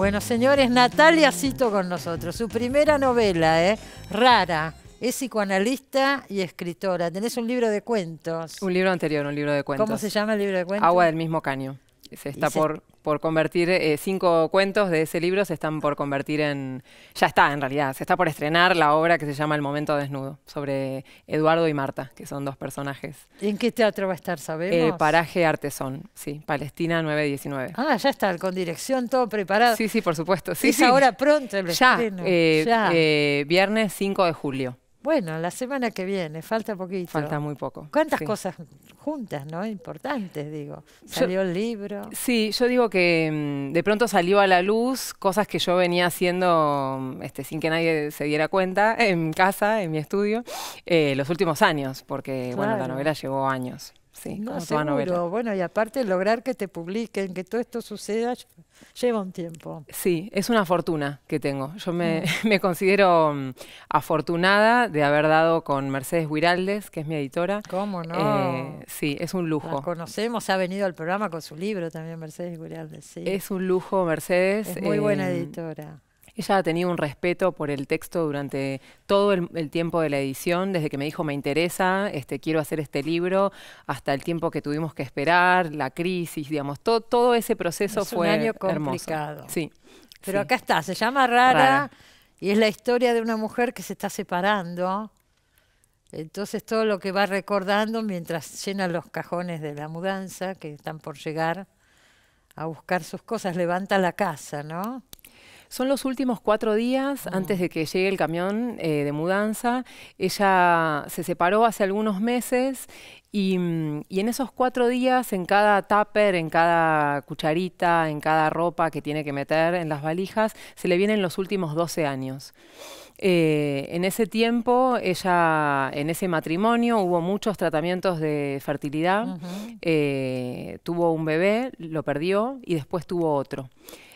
Bueno, señores, Natalia Cito con nosotros. Su primera novela, ¿eh? Rara. Es psicoanalista y escritora. Tenés un libro de cuentos. Un libro anterior, un libro de cuentos. ¿Cómo se llama el libro de cuentos? Agua del mismo caño. está por por convertir, eh, cinco cuentos de ese libro se están por convertir en, ya está en realidad, se está por estrenar la obra que se llama El Momento Desnudo, sobre Eduardo y Marta, que son dos personajes. ¿Y en qué teatro va a estar, sabemos? Eh, Paraje Artesón, sí, Palestina 919. Ah, ya está, con dirección, todo preparado. Sí, sí, por supuesto. Sí, es ahora pronto el ya. Eh, viernes 5 de julio. Bueno, la semana que viene, falta poquito. Falta muy poco. ¿Cuántas cosas juntas, no? Importantes, digo. Salió el libro. Sí, yo digo que mm, de pronto salió a la luz cosas que yo venía haciendo mm, este, sin que nadie se diera cuenta en casa, en mi estudio, eh, los últimos años, porque bueno, la novela llevó años. Sí, no, Bueno, y aparte lograr que te publiquen, que todo esto suceda, lleva un tiempo. Sí, es una fortuna que tengo. Yo me, mm. me considero mm, afortunada de haber dado con Mercedes Huiraldes, que es mi editora. ¿Cómo no? Eh, sí, es un lujo. La conocemos, ha venido al programa con su libro también, Mercedes Huiraldes. Sí. Es un lujo, Mercedes. muy buena eh, editora. Ella ha tenido un respeto por el texto durante todo el, tiempo de la edición, desde que me dijo me interesa, este, quiero hacer este libro, hasta el tiempo que tuvimos que esperar, la crisis, digamos, todo, ese proceso fue un complicado. Sí. Pero acá está, se llama Rara y es la historia de una mujer que se está separando. Entonces todo lo que va recordando mientras llena los cajones de la mudanza que están por llegar a buscar sus cosas, levanta la casa, ¿no? Son los últimos cuatro días mm. antes de que llegue el camión eh, de mudanza. Ella se separó hace algunos meses mm, y, en esos cuatro días, en cada tupper, en cada cucharita, en cada ropa que tiene que meter en las valijas, se le vienen los últimos 12 años. Eh, en ese tiempo, ella, en ese matrimonio, hubo muchos tratamientos de fertilidad, eh, tuvo un bebé, lo perdió y después tuvo otro.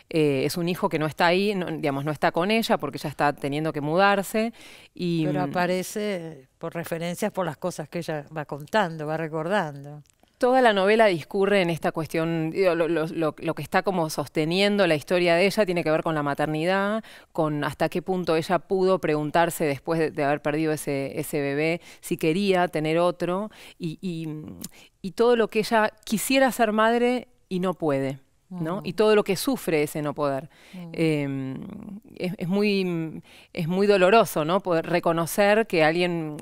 Eh, es un hijo que no está ahí, digamos, no está con ella porque ya está teniendo que mudarse. Y, Pero mm, aparece por referencias, por las cosas que ella va contando, va recordando. Toda la novela discurre en esta cuestión, lo, que está como sosteniendo la historia de ella tiene que ver con la maternidad, con hasta qué punto ella pudo preguntarse después de, haber perdido ese, bebé si quería tener otro y todo lo que ella quisiera ser madre y no puede. Y todo lo que sufre ese no poder. Em, es, muy, doloroso, ¿no? Poder reconocer que alguien,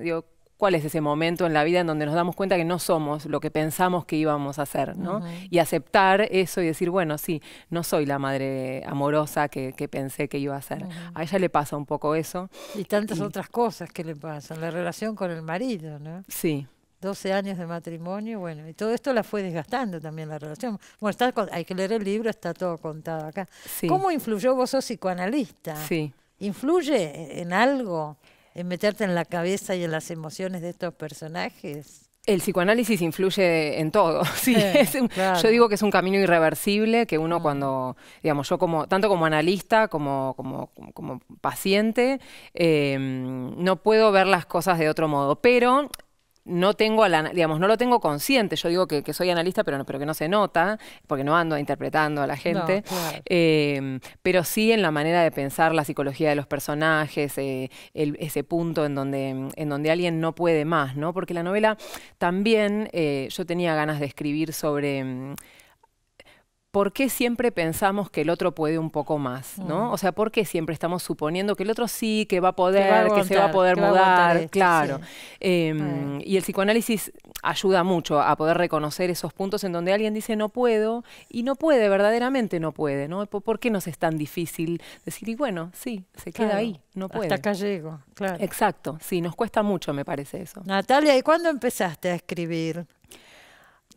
¿cuál es ese momento en la vida en donde nos damos cuenta que no somos lo que pensamos que íbamos a ser, ¿no? Y aceptar eso y decir, bueno, sí, no soy la madre amorosa que, pensé que iba a ser. A ella le pasa un poco eso. Y tantas otras cosas que le pasan, la relación con el marido, ¿no? Sí. 12 años de matrimonio, bueno, y todo esto la fue desgastando también la relación. Bueno, está, hay que leer el libro, está todo contado acá. ¿Cómo influyó vos sos psicoanalista? Sí. ¿Influye en algo, en meterte en la cabeza y en las emociones de estos personajes? El psicoanálisis influye en todo, sí. Eh, yo digo que es un camino irreversible que uno ah. cuando, digamos, yo como tanto como analista como como, paciente eh, no puedo ver las cosas de otro modo. Pero no tengo digamos, no lo tengo consciente. Yo digo que, soy analista, pero pero que no se nota, porque no ando interpretando a la gente. Em, pero sí en la manera de pensar la psicología de los personajes, eh, ese punto en donde, en donde alguien no puede más, ¿no? Porque la novela también eh, yo tenía ganas de escribir sobre ¿por qué siempre pensamos que el otro puede un poco más? Mm. ¿no? O sea, ¿por qué siempre estamos suponiendo que el otro sí, que va a poder, que se va a poder mudar? claro. Em, y el psicoanálisis ayuda mucho a poder reconocer esos puntos en donde alguien dice no puedo y no puede, verdaderamente no puede. ¿no? ¿Por qué nos es tan difícil decir, y bueno, sí, se queda ahí, no puede? Hasta acá llego, claro. Exacto, sí, nos cuesta mucho, me parece eso. Natalia, ¿y cuándo empezaste a escribir?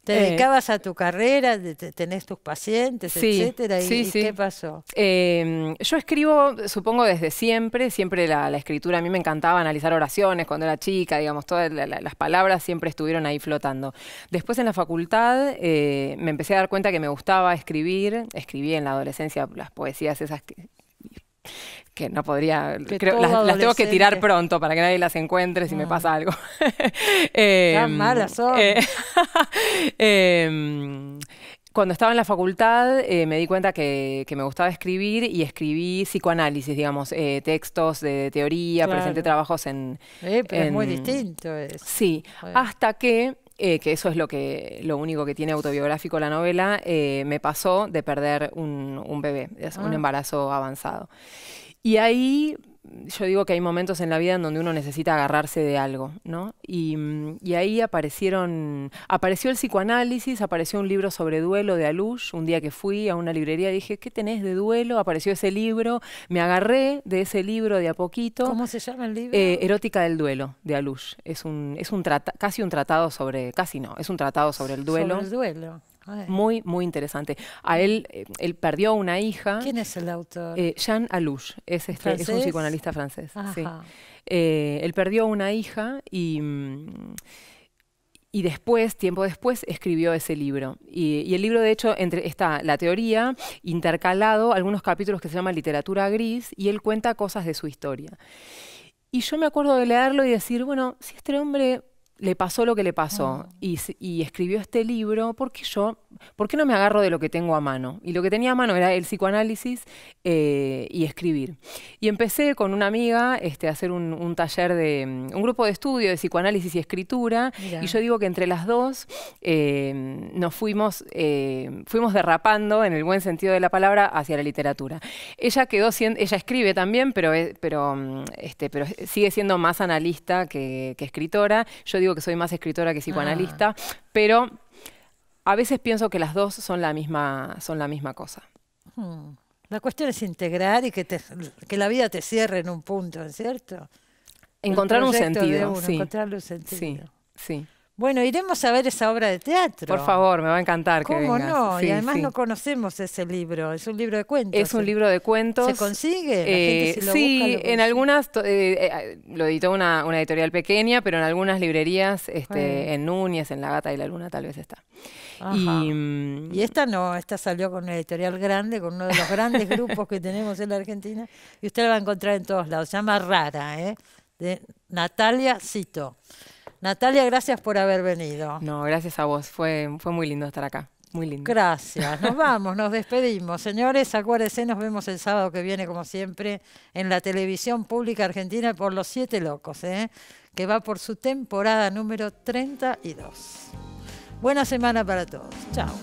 Te eh, dedicabas a tu carrera, tenés tus pacientes, etcétera. ¿Y, qué pasó? Em, yo escribo, supongo, desde siempre. Siempre la, escritura, a mí me encantaba analizar oraciones cuando era chica, digamos, todas las palabras siempre estuvieron ahí flotando. Después en la facultad eh, me empecé a dar cuenta que me gustaba escribir. Escribí en la adolescencia las poesías esas que que no podría, las, tengo que tirar pronto para que nadie las encuentre si me ah. pasa algo. Em, eh, malas son. Em, cuando estaba en la facultad eh, me di cuenta que, me gustaba escribir y escribí psicoanálisis, digamos, eh, textos de teoría, presenté trabajos en... Eh, pero es muy distinto. Eso. Sí, hasta que eh, que eso es lo, que, lo único que tiene autobiográfico la novela, eh, me pasó de perder un, un bebé, un ah. embarazo avanzado. Y ahí yo digo que hay momentos en la vida en donde uno necesita agarrarse de algo, ¿no? Y, ahí aparecieron, apareció el psicoanálisis, apareció un libro sobre duelo de Alush, un día que fui a una librería y dije, ¿qué tenés de duelo? Apareció ese libro, me agarré de ese libro de a poquito. ¿Cómo se llama el libro? Eh, Erótica del duelo de Alush, es un, es un casi un tratado sobre, casi no, es un tratado sobre el duelo. Sobre el duelo. Muy, muy interesante. A él, eh, él perdió una hija. ¿Quién es el autor? Eh, Jean Alouche, es, un psicoanalista francés. Eh, él perdió una hija y... Mm, y después, tiempo después, escribió ese libro. Y, el libro, de hecho, entre, está la teoría, intercalado algunos capítulos que se llaman Literatura Gris, y él cuenta cosas de su historia. Y yo me acuerdo de leerlo y decir, bueno, si este hombre le pasó lo que le pasó y escribió este libro porque yo ¿por qué no me agarro de lo que tengo a mano? Y lo que tenía a mano era el psicoanálisis eh, y escribir. Y empecé con una amiga este, a hacer un, taller de, mm, un grupo de estudio de psicoanálisis y escritura, y yo digo que entre las dos eh, nos fuimos, eh, fuimos derrapando, en el buen sentido de la palabra, hacia la literatura. Ella quedó ella escribe también, pero, mm, este, pero, sigue siendo más analista que, escritora. Yo digo que soy más escritora que psicoanalista, ah. pero a veces pienso que las dos son la misma, son la misma cosa. Hmm. La cuestión es integrar y que, te, que la vida te cierre en un punto, ¿cierto? Encontrar un sentido, Encontrar un sentido. Sí, sí. Bueno, iremos a ver esa obra de teatro. Por favor, me va a encantar. ¿Cómo no? y además no conocemos ese libro, es un libro de cuentos. Es un libro de cuentos. ¿Se consigue? sí, en algunas, lo editó una, editorial pequeña, pero en algunas librerías, este, en Núñez, en La Gata y la Luna tal vez está. Y, esta no, esta salió con una editorial grande, con uno de los grandes grupos que tenemos en la Argentina, y usted la va a encontrar en todos lados. Se llama Rara, ¿eh? de Natalia Cito. Natalia, gracias por haber venido. No, gracias a vos. Fue, fue muy lindo estar acá. Muy lindo. Gracias. Nos vamos, nos despedimos. Señores, acuérdense, nos vemos el sábado que viene, como siempre, en la televisión pública argentina por Los Siete Locos, ¿eh? que va por su temporada número 32. Buena semana para todos. Chao.